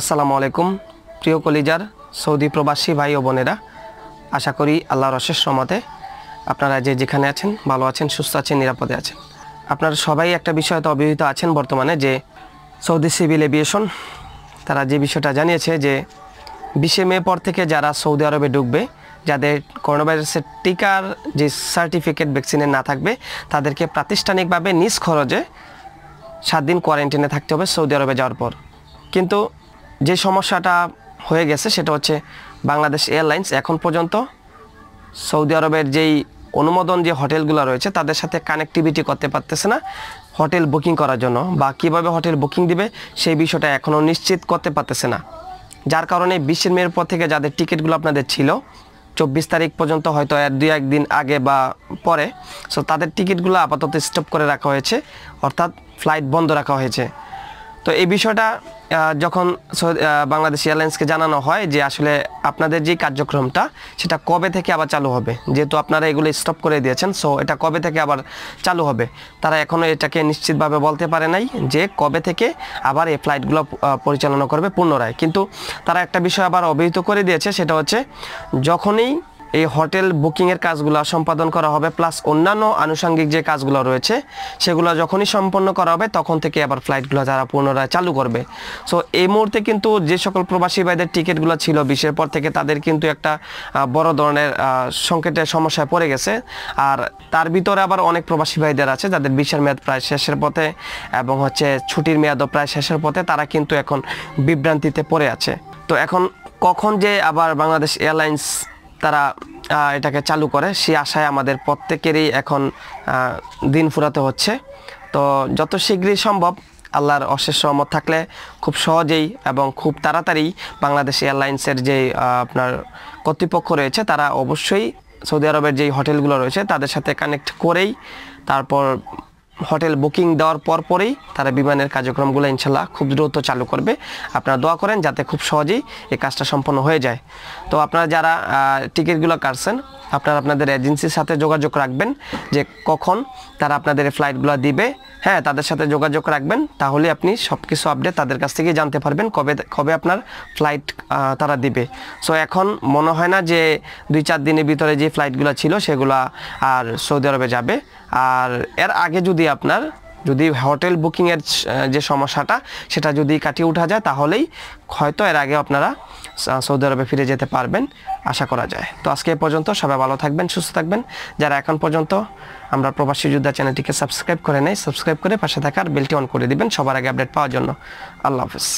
আসসালামু আলাইকুম প্রিয় কলিজার সৌদি প্রবাসী ভাই ও বোনেরা আশা করি আল্লাহর অশেষ রমতে আপনারা যে যেখানে আছেন ভালো আছেন সুস্থ আছেন নিরাপদে আছেন আপনারা সবাই একটা বিষয় তো অবহিত আছেন বর্তমানে যে সৌদি সিভিল এভিয়েশন তারা যে বিষয়টা জানিয়েছে যে বিশে মে পর থেকে যারা সৌদি আরবে ঢুকবে যাদের করোনা ভাইরাসের টিকার যে সার্টিফিকেট ভ্যাকসিনের না থাকবে তাদেরকে প্রাতিষ্ঠানিকভাবে নিজ খরচে সাত দিন কোয়ারেন্টিনে থাকতে হবে সৌদি আরবে যাওয়ার পর কিন্তু যে সমস্যাটা হয়ে গেছে সেটা হচ্ছে বাংলাদেশ এয়ারলাইন্স এখন পর্যন্ত সৌদি আরবের যেই অনুমোদন যে হোটেলগুলো রয়েছে তাদের সাথে কানেক্টিভিটি করতে পারতেছে না হোটেল বুকিং করার জন্য বা কীভাবে হোটেল বুকিং দিবে সেই বিষয়টা এখনও নিশ্চিত করতে পারতেছে না যার কারণে বিশ্বের মেয়ের পর থেকে যাদের টিকিটগুলো আপনাদের ছিল চব্বিশ তারিখ পর্যন্ত হয়তো এক দুই একদিন আগে বা পরে সো তাদের টিকিটগুলো আপাতত স্টপ করে রাখা হয়েছে অর্থাৎ ফ্লাইট বন্ধ রাখা হয়েছে তো এই বিষয়টা যখন বাংলাদেশ এয়ারলাইন্সকে জানানো হয় যে আসলে আপনাদের যে কার্যক্রমটা সেটা কবে থেকে আবার চালু হবে যেহেতু আপনারা এগুলো স্টপ করে দিয়েছেন সো এটা কবে থেকে আবার চালু হবে তারা এখনও এটাকে নিশ্চিতভাবে বলতে পারে নাই যে কবে থেকে আবার এই ফ্লাইটগুলো পরিচালনা করবে পুনরায় কিন্তু তারা একটা বিষয় আবার অবহিত করে দিয়েছে সেটা হচ্ছে যখনই এই হোটেল বুকিংয়ের কাজগুলো সম্পাদন করা হবে প্লাস অন্যান্য আনুষঙ্গিক যে কাজগুলো রয়েছে সেগুলো যখনই সম্পন্ন করা হবে তখন থেকে আবার ফ্লাইটগুলো যারা পুনরায় চালু করবে সো এই মুহূর্তে কিন্তু যে সকল প্রবাসী ভাইদের টিকিটগুলো ছিল বিশের পর থেকে তাদের কিন্তু একটা বড় ধরনের সংকেটের সমস্যায় পড়ে গেছে আর তার ভিতরে আবার অনেক প্রবাসী ভাইদের আছে যাদের বিশের মেয়াদ প্রায় শেষের পথে এবং হচ্ছে ছুটির মেয়াদও প্রায় শেষের পথে তারা কিন্তু এখন বিভ্রান্তিতে পড়ে আছে তো এখন কখন যে আবার বাংলাদেশ এয়ারলাইন্স তারা এটাকে চালু করে সে আশায় আমাদের প্রত্যেকেরই এখন দিন ফুরাতে হচ্ছে তো যত শীঘ্রই সম্ভব আল্লাহর অশেষ সহমত থাকলে খুব সহজেই এবং খুব তাড়াতাড়ি বাংলাদেশ এয়ারলাইন্সের যে আপনার কর্তৃপক্ষ রয়েছে তারা অবশ্যই সৌদি আরবের যেই হোটেলগুলো রয়েছে তাদের সাথে কানেক্ট করেই তারপর হোটেল বুকিং দেওয়ার পর পরেই তারা বিমানের কার্যক্রমগুলো ইনশাল্লাহ খুব দ্রুত চালু করবে আপনারা দোয়া করেন যাতে খুব সহজেই এই কাজটা সম্পন্ন হয়ে যায় তো আপনারা যারা টিকিটগুলো কাটছেন আপনারা আপনাদের এজেন্সির সাথে যোগাযোগ রাখবেন যে কখন তারা আপনাদের ফ্লাইটগুলো দিবে হ্যাঁ তাদের সাথে যোগাযোগ রাখবেন তাহলে আপনি সব কিছু আপডেট তাদের কাছ থেকে জানতে পারবেন কবে কবে আপনার ফ্লাইট তারা দিবে সো এখন মনে হয় না যে দুই চার দিনের ভিতরে যে ফ্লাইটগুলো ছিল সেগুলো আর সৌদি আরবে যাবে আর এর আগে যদি আপনার যদি হোটেল বুকিংয়ের যে সমস্যাটা সেটা যদি কাটিয়ে উঠা যায় তাহলেই হয়তো এর আগে আপনারা সৌদি আরবে ফিরে যেতে পারবেন আশা করা যায় তো আজকে পর্যন্ত সবাই ভালো থাকবেন সুস্থ থাকবেন যারা এখন পর্যন্ত আমরা প্রবাসী যোদ্ধা চ্যানেলটিকে সাবস্ক্রাইব করে নেই সাবস্ক্রাইব করে পাশে থাকার বেলটি অন করে দিবেন সবার আগে আপডেট পাওয়ার জন্য আল্লাহ হাফিজ